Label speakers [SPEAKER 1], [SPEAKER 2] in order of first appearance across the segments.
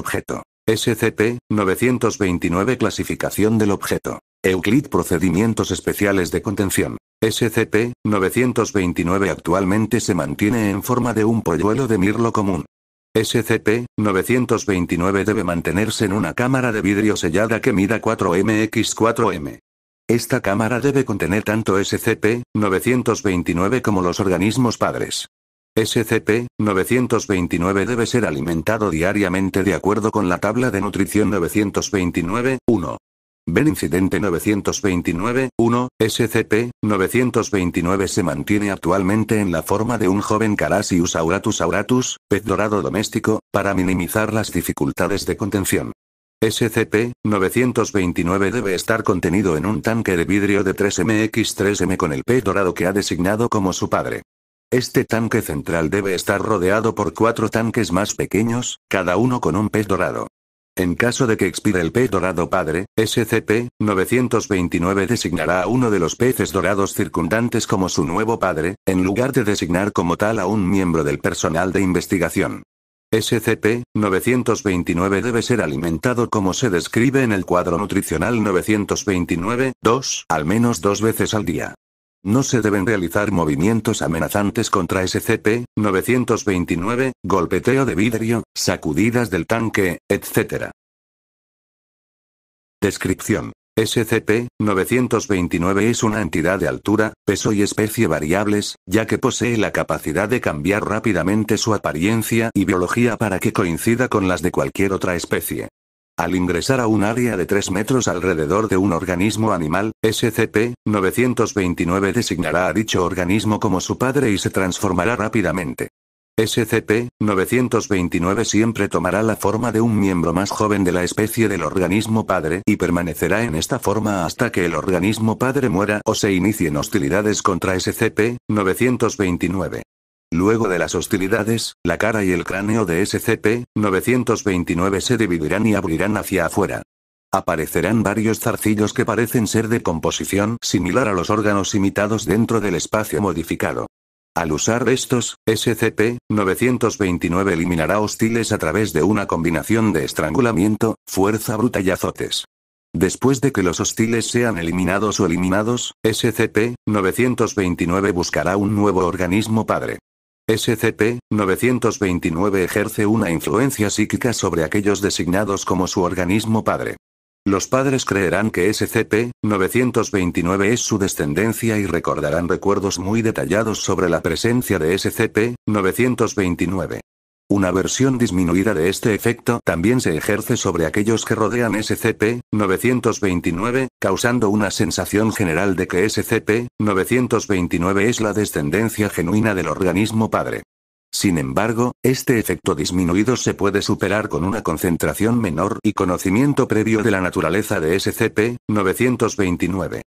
[SPEAKER 1] Objeto. SCP-929 Clasificación del objeto. Euclid Procedimientos Especiales de Contención. SCP-929 actualmente se mantiene en forma de un polluelo de mirlo común. SCP-929 debe mantenerse en una cámara de vidrio sellada que mida 4MX4M. Esta cámara debe contener tanto SCP-929 como los organismos padres. SCP-929 debe ser alimentado diariamente de acuerdo con la tabla de nutrición 929-1. Ven incidente 929-1, SCP-929 se mantiene actualmente en la forma de un joven Carasius auratus auratus, pez dorado doméstico, para minimizar las dificultades de contención. SCP-929 debe estar contenido en un tanque de vidrio de 3MX3M con el pez dorado que ha designado como su padre. Este tanque central debe estar rodeado por cuatro tanques más pequeños, cada uno con un pez dorado. En caso de que expire el pez dorado padre, SCP-929 designará a uno de los peces dorados circundantes como su nuevo padre, en lugar de designar como tal a un miembro del personal de investigación. SCP-929 debe ser alimentado como se describe en el cuadro nutricional 929-2 al menos dos veces al día. No se deben realizar movimientos amenazantes contra SCP-929, golpeteo de vidrio, sacudidas del tanque, etc. Descripción. SCP-929 es una entidad de altura, peso y especie variables, ya que posee la capacidad de cambiar rápidamente su apariencia y biología para que coincida con las de cualquier otra especie. Al ingresar a un área de 3 metros alrededor de un organismo animal, SCP-929 designará a dicho organismo como su padre y se transformará rápidamente. SCP-929 siempre tomará la forma de un miembro más joven de la especie del organismo padre y permanecerá en esta forma hasta que el organismo padre muera o se inicien hostilidades contra SCP-929. Luego de las hostilidades, la cara y el cráneo de SCP-929 se dividirán y abrirán hacia afuera. Aparecerán varios zarcillos que parecen ser de composición similar a los órganos imitados dentro del espacio modificado. Al usar estos, SCP-929 eliminará hostiles a través de una combinación de estrangulamiento, fuerza bruta y azotes. Después de que los hostiles sean eliminados o eliminados, SCP-929 buscará un nuevo organismo padre. SCP-929 ejerce una influencia psíquica sobre aquellos designados como su organismo padre. Los padres creerán que SCP-929 es su descendencia y recordarán recuerdos muy detallados sobre la presencia de SCP-929. Una versión disminuida de este efecto también se ejerce sobre aquellos que rodean SCP-929, causando una sensación general de que SCP-929 es la descendencia genuina del organismo padre. Sin embargo, este efecto disminuido se puede superar con una concentración menor y conocimiento previo de la naturaleza de SCP-929.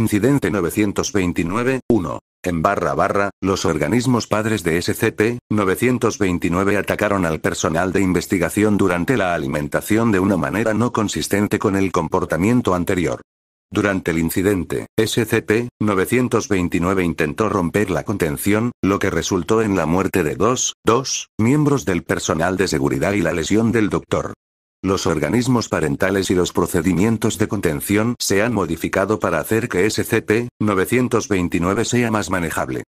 [SPEAKER 1] Incidente 929-1 en barra barra, los organismos padres de SCP-929 atacaron al personal de investigación durante la alimentación de una manera no consistente con el comportamiento anterior. Durante el incidente, SCP-929 intentó romper la contención, lo que resultó en la muerte de dos, dos miembros del personal de seguridad y la lesión del doctor. Los organismos parentales y los procedimientos de contención se han modificado para hacer que SCP-929 sea más manejable.